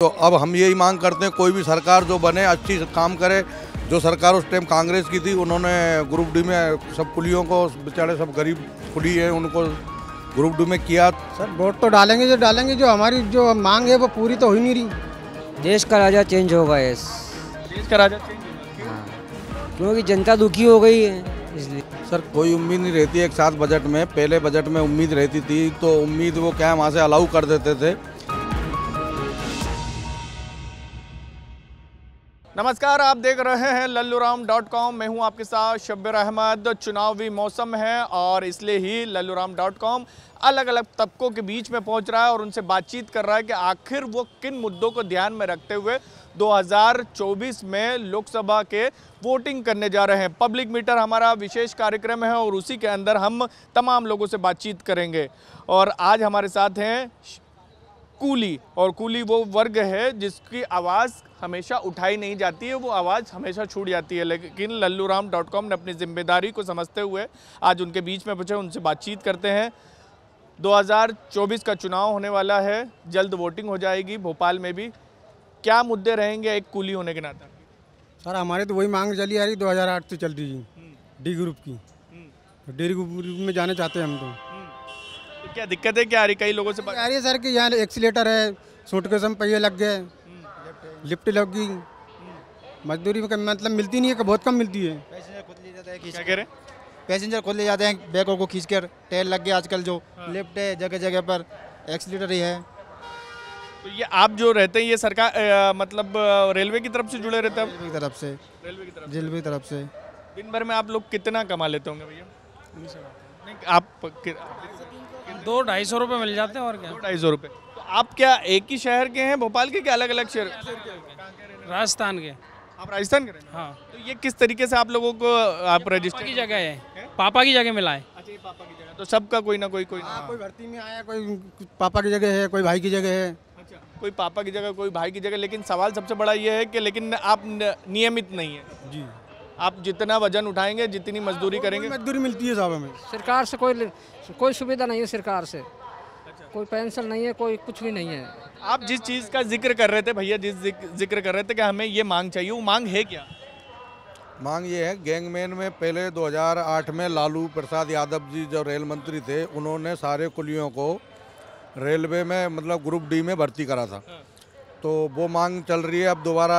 तो अब हम यही मांग करते हैं कोई भी सरकार जो बने अच्छी काम करे जो सरकार उस टाइम कांग्रेस की थी उन्होंने ग्रुप डी में सब कुलियों को बेचारे सब गरीब कुली है उनको ग्रुप डी में किया सर वोट तो डालेंगे जो डालेंगे जो हमारी जो मांग है वो पूरी तो हो ही नहीं रही देश का राजा चेंज होगा ये देश का राजा चेंज हाँ क्योंकि जनता दुखी हो गई है इसलिए सर कोई उम्मीद नहीं रहती एक साथ बजट में पहले बजट में उम्मीद रहती थी तो उम्मीद वो क्या वहाँ से अलाउ कर देते थे नमस्कार आप देख रहे हैं लल्लू राम डॉट कॉम मैं हूं आपके साथ शब्बर अहमद चुनावी मौसम है और इसलिए ही लल्लू राम डॉट कॉम अलग अलग तबकों के बीच में पहुंच रहा है और उनसे बातचीत कर रहा है कि आखिर वो किन मुद्दों को ध्यान में रखते हुए 2024 में लोकसभा के वोटिंग करने जा रहे हैं पब्लिक मीटर हमारा विशेष कार्यक्रम है और उसी के अंदर हम तमाम लोगों से बातचीत करेंगे और आज हमारे साथ हैं कूली और कूली वो वर्ग है जिसकी आवाज़ हमेशा उठाई नहीं जाती है वो आवाज़ हमेशा छूट जाती है लेकिन लल्लू राम डॉट कॉम ने अपनी जिम्मेदारी को समझते हुए आज उनके बीच में पूछे उनसे बातचीत करते हैं 2024 का चुनाव होने वाला है जल्द वोटिंग हो जाएगी भोपाल में भी क्या मुद्दे रहेंगे एक कूली होने के नाता सर हमारे तो वही मांग चली आ रही दो आठ से चल रही है हम्म। डी ग्रुप की हम्म। डी ग्रुप में जाना चाहते हैं हम तो क्या दिक्कतें क्या आ रही कई लोगों से आ रही है सर कि यहाँ एक्सीटर है सूट के समय पहिए लग गए लिफ्ट लग गई मजदूरी में मतलब मिलती नहीं है बहुत कम मिलती है पैसेंजर खुद ले जाते हैं खींच पैसेंजर खुद ले जाते हैं बैकों को खींच कर टायर लग गया आजकल जो हाँ। लिफ्ट है जगह जगह पर एक्सीटर ही है तो ये आप जो रहते हैं ये सरकार मतलब रेलवे की तरफ से जुड़े रहते हैं रेलवे की तरफ से रेलवे की तरफ से दिन भर में आप लोग कितना कमा लेते होंगे भैया आप दो ढाई सौ रुपये मिल जाते हैं और क्या ढाई सौ रुपये तो आप क्या एक ही शहर के हैं भोपाल के क्या अलग अलग शहर राजस्थान के आप राजस्थान के हाँ तो ये किस तरीके से आप लोगों को आप रजिस्टर की जगह है पापा की जगह मिला है अच्छा, पापा की जगह तो सबका कोई ना कोई कोई हाँ, कोई भर्ती में आया कोई पापा की जगह है कोई भाई की जगह है अच्छा, कोई पापा की जगह कोई भाई की जगह लेकिन सवाल सबसे बड़ा ये है कि लेकिन आप नियमित नहीं है जी आप जितना वजन उठाएंगे जितनी मजदूरी हाँ, करेंगे मजदूरी मिलती है साहब हमें सरकार से कोई कोई सुविधा नहीं है सरकार से अच्छा। कोई पेंशन नहीं है कोई कुछ भी नहीं है आप जिस चीज़ का जिक्र कर रहे थे भैया जिस जिक्र कर रहे थे कि हमें ये मांग चाहिए वो मांग है क्या मांग ये है गैंगमैन में पहले 2008 में लालू प्रसाद यादव जी जो रेल मंत्री थे उन्होंने सारे कुलियों को रेलवे में मतलब ग्रुप डी में भर्ती करा था हाँ। तो वो मांग चल रही है अब दोबारा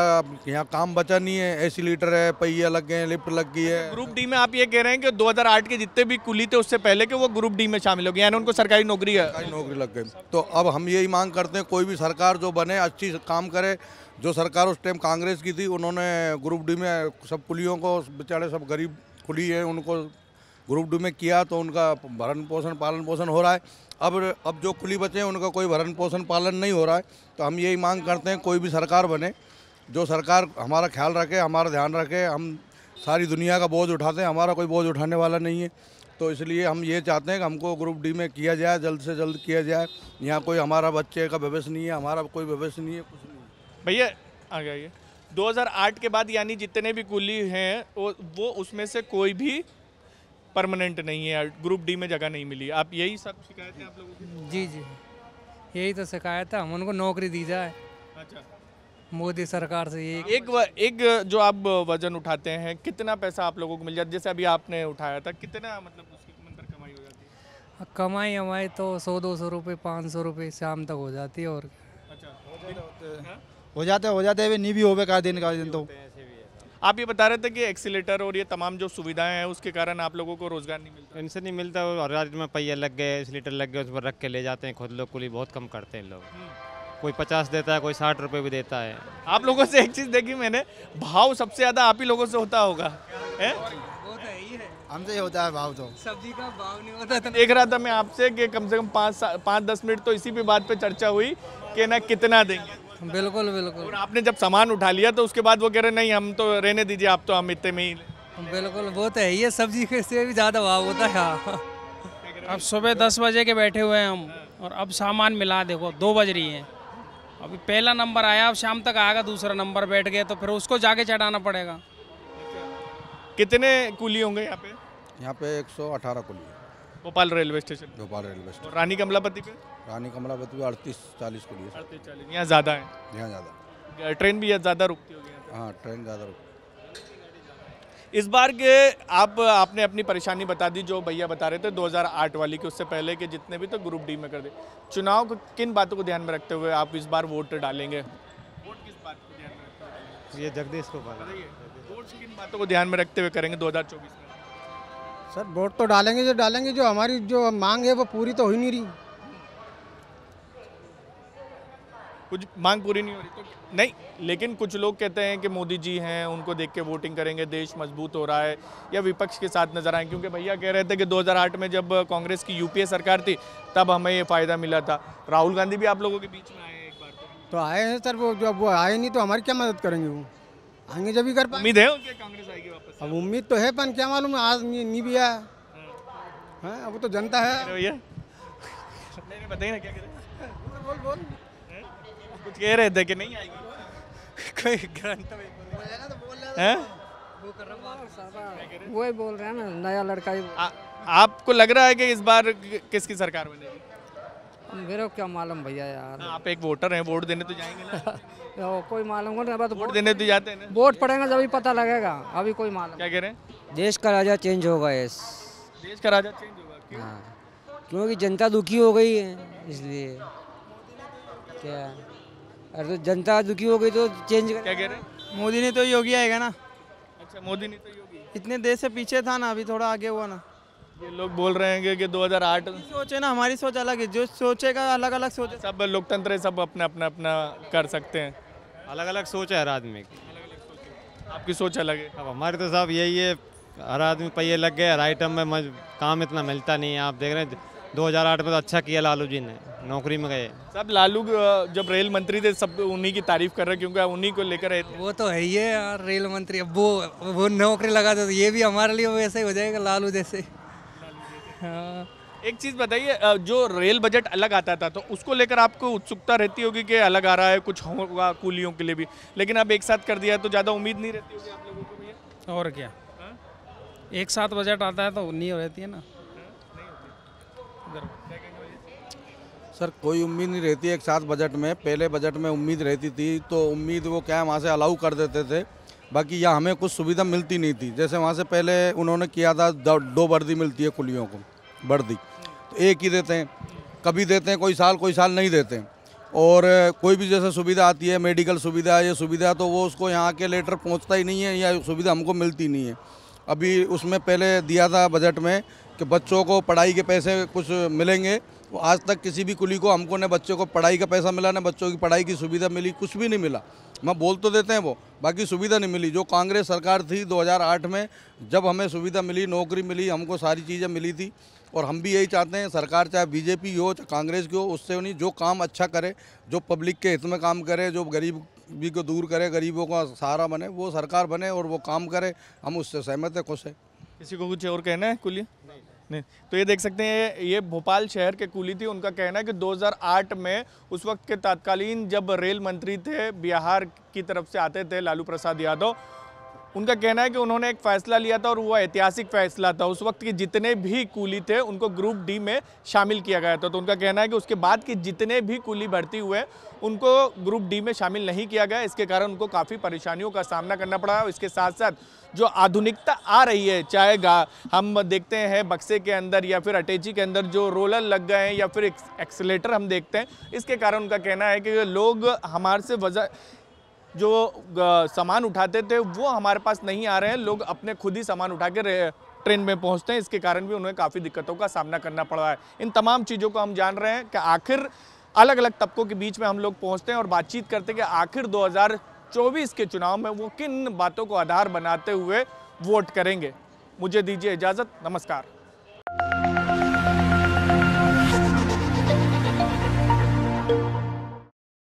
यहाँ काम बचा नहीं है एसी लीटर है पहिया लग गए हैं लिफ्ट लग गई है अच्छा, ग्रुप डी में आप ये कह रहे हैं कि 2008 के जितने भी कुली थे उससे पहले के वो ग्रुप डी में शामिल हो गए यानी उनको सरकारी नौकरी है सरकारी नौकरी लग गई तो अब हम यही मांग करते हैं कोई भी सरकार जो बने अच्छी काम करे जो सरकार उस टाइम कांग्रेस की थी उन्होंने ग्रुप डी में सब कुलियों को बेचारे सब गरीब कुली है उनको ग्रुप डी में किया तो उनका भरण पोषण पालन पोषण हो रहा है अब अब जो खुली बचे हैं उनका कोई भरण पोषण पालन नहीं हो रहा है तो हम यही मांग करते हैं कोई भी सरकार बने जो सरकार हमारा ख्याल रखे हमारा ध्यान रखे हम सारी दुनिया का बोझ उठाते हैं हमारा कोई बोझ उठाने वाला नहीं है तो इसलिए हम ये चाहते हैं कि हमको ग्रुप डी में किया जाए जल्द से जल्द किया जाए यहाँ कोई हमारा बच्चे का भविष्य नहीं है हमारा कोई भविष्य नहीं है कुछ नहीं भैया आ ये 2008 के बाद यानी जितने भी कुली हैं वो उसमें से कोई भी परमानेंट नहीं है ग्रुप डी में जगह नहीं मिली आप यही सब शिकायतें आप लोगों की जी जी यही तो शिकायत है हम उनको नौकरी दी जाए अच्छा मोदी सरकार से यही एक एक जो आप वजन उठाते हैं कितना पैसा आप लोगों को मिल जाता है जैसे अभी आपने उठाया था कितना मतलब कमाई हमारी तो सौ दो सौ रुपये पाँच सौ रुपये शाम तक हो जाती है और अच्छा हो जाते हाँ? हो जाते हो जाते नहीं भी हो गए का दिन का दिन तो आप ये बता रहे थे कि एक्सीटर और ये तमाम जो सुविधाएं हैं उसके कारण आप लोगों को रोज़गार नहीं मिलता इनसे नहीं मिलता और रात में पहिया लग गए एक्सीटर लग गए उस पर रख के ले जाते हैं खुद लोग कुली बहुत कम करते हैं लोग हम्म। कोई पचास देता है कोई साठ रुपये भी देता है आप लोगों से एक चीज़ देखी मैंने भाव सबसे ज़्यादा आप ही लोगों से होता होगा तो हमसे ही होता है भाव तो सब्जी का भाव नहीं होता था देख रहा था मैं आपसे कि कम से कम पाँच पाँच दस मिनट तो इसी भी बात पे चर्चा हुई कि ना कितना देंगे बिल्कुल बिल्कुल और आपने जब सामान उठा लिया तो उसके बाद वो कह रहे नहीं हम तो रहने दीजिए आप तो हम इतने में ही बिल्कुल वो तो है ये सब्जी से भी ज़्यादा भाव होता है हाँ। अब सुबह दस बजे के बैठे हुए हैं हम और अब सामान मिला देखो दो बज रही है अभी पहला नंबर आया अब शाम तक आएगा दूसरा नंबर बैठ गया तो फिर उसको जाके चढ़ाना पड़ेगा कितने कुली होंगे यहाँ पे यहाँ पे एक सौ अठारह कुली Bhopal railway station Bhopal railway station Rani Kamlapati पे रानी कमलापति पे अड़तीस चालीस के लिए अड़तीस चालीस यहाँ ज़्यादा है यहाँ ज़्यादा ट्रेन भी ज़्यादा रुकती होगी हाँ ट्रेन ज़्यादा रुकती इस बार के आप आपने अपनी परेशानी बता दी जो भैया बता रहे थे 2008 वाली की उससे पहले के जितने भी तो ग्रुप डी में कर दे चुनाव को किन बातों को ध्यान में रखते हुए आप इस बार वोट डालेंगे वोट किस बात को ध्यान में रखते हुए ये जगदीश को बताइए वोट किन बातों को ध्यान में रखते हुए करेंगे दो में सर वोट तो डालेंगे जो डालेंगे जो हमारी जो मांग है वो पूरी तो हो ही नहीं रही कुछ मांग पूरी नहीं हो रही तो नहीं लेकिन कुछ लोग कहते हैं कि मोदी जी हैं उनको देख के वोटिंग करेंगे देश मजबूत हो रहा है या विपक्ष के साथ नजर आए क्योंकि भैया कह रहे थे कि 2008 में जब कांग्रेस की यूपीए सरकार थी तब हमें ये फ़ायदा मिला था राहुल गांधी भी आप लोगों के बीच में आए एक बार तो।, तो, आए हैं सर वो जब वो आए नहीं तो हमारी क्या मदद करेंगे वो आगे जब भी कर पाए उम्मीद है उनके कांग्रेस आएगी वापस अब उम्मीद तो है पर क्या मालूम आज नहीं भी आया है वो तो जनता है भैया नहीं बताइए ना क्या करें बोल बोल हाँ? कुछ कह रहे थे कि नहीं आएगी कोई ग्रंथ तो तो हाँ? हैं वो ही बोल रहे हैं ना नया लड़का ही आपको लग रहा है कि इस बार किसकी सरकार बनेगी मेरे को क्या मालूम भैया यार हाँ, आप एक वोटर हैं वोट देने तो जाएंगे ना कोई मालूम नहीं ना तो वोट देने तो जाते हैं वोट पड़ेगा जब पता लगेगा अभी कोई मालूम क्या कह रहे हैं देश का राजा चेंज होगा ये देश का राजा चेंज होगा हाँ क्योंकि जनता दुखी हो गई है इसलिए क्या अरे तो जनता दुखी हो गई तो चेंज क्या कह रहे मोदी ने तो योगी आएगा ना अच्छा मोदी ने तो योगी इतने देर से पीछे था ना अभी थोड़ा आगे हुआ ना ये लोग बोल रहे हैं कि 2008 सोचे ना हमारी सोच अलग है जो सोचेगा अलग अलग सोच सब लोकतंत्र है सब अपना अपना अपना कर सकते हैं अलग अलग सोच है हर आदमी की आपकी सोच अलग है अब हमारे तो साहब यही है हर आदमी पहिए लग गए हर आइटम में मज, काम इतना मिलता नहीं है आप देख रहे हैं 2008 में तो अच्छा किया लालू जी ने नौकरी में गए सब लालू जब रेल मंत्री थे सब उन्हीं की तारीफ कर रहे क्योंकि उन्हीं को लेकर आए वो तो है ही है यार रेल मंत्री अब वो वो नौकरी लगा दो तो ये भी हमारे लिए वैसे ही हो जाएगा लालू जैसे हाँ। एक चीज़ बताइए जो रेल बजट अलग आता था तो उसको लेकर आपको उत्सुकता रहती होगी कि अलग आ रहा है कुछ होगा कूलियों के लिए भी लेकिन अब एक साथ कर दिया तो ज़्यादा उम्मीद नहीं रहती होगी आप लोगों को भी और क्या हा? एक साथ बजट आता है तो नहीं हो रहती है ना हाँ, सर कोई उम्मीद नहीं रहती एक साथ बजट में पहले बजट में उम्मीद रहती थी तो उम्मीद वो क्या वहाँ से अलाउ कर देते थे बाकी यहाँ हमें कुछ सुविधा मिलती नहीं थी जैसे वहाँ से पहले उन्होंने किया था दो वर्दी मिलती है कुलियों को वर्दी तो एक ही देते हैं कभी देते हैं कोई साल कोई साल नहीं देते और कोई भी जैसे सुविधा आती है मेडिकल सुविधा या सुविधा तो वो उसको यहाँ के लेटर पहुँचता ही नहीं है या सुविधा हमको मिलती नहीं है अभी उसमें पहले दिया था बजट में कि बच्चों को पढ़ाई के पैसे कुछ मिलेंगे आज तक किसी भी कुली को हमको ने बच्चों को पढ़ाई का पैसा मिला ना बच्चों की पढ़ाई की सुविधा मिली कुछ भी नहीं मिला मैं बोल तो देते हैं वो बाकी सुविधा नहीं मिली जो कांग्रेस सरकार थी 2008 में जब हमें सुविधा मिली नौकरी मिली हमको सारी चीज़ें मिली थी और हम भी यही चाहते हैं सरकार चाहे बीजेपी हो चाहे कांग्रेस की हो उससे नहीं जो काम अच्छा करे जो पब्लिक के हित में काम करे जो गरीब भी को दूर करे गरीबों का सहारा बने वो सरकार बने और वो काम करे हम उससे सहमत है खुश है किसी को कुछ और कहना है कुलिया नहीं तो ये देख सकते हैं ये भोपाल शहर के कूली थी उनका कहना है कि 2008 में उस वक्त के तत्कालीन जब रेल मंत्री थे बिहार की तरफ से आते थे लालू प्रसाद यादव उनका कहना है कि उन्होंने एक फ़ैसला लिया था और वो ऐतिहासिक फ़ैसला था उस वक्त के जितने भी कूली थे उनको ग्रुप डी में शामिल किया गया था तो उनका कहना है कि उसके बाद के जितने भी कूली भर्ती हुए उनको ग्रुप डी में शामिल नहीं किया गया इसके कारण उनको काफ़ी परेशानियों का सामना करना पड़ा और इसके साथ साथ जो आधुनिकता आ रही है चाहे हम देखते हैं बक्से के अंदर या फिर अटैची के अंदर जो रोलर लग गए हैं या फिर एक्सलेटर हम देखते हैं इसके कारण उनका कहना है कि लोग हमारे से वजह जो सामान उठाते थे वो हमारे पास नहीं आ रहे हैं लोग अपने खुद ही सामान उठा के ट्रेन में पहुंचते हैं इसके कारण भी उन्हें काफ़ी दिक्कतों का सामना करना पड़ रहा है इन तमाम चीज़ों को हम जान रहे हैं कि आखिर अलग अलग तबकों के बीच में हम लोग पहुँचते हैं और बातचीत करते हैं कि आखिर दो के चुनाव में वो किन बातों को आधार बनाते हुए वोट करेंगे मुझे दीजिए इजाज़त नमस्कार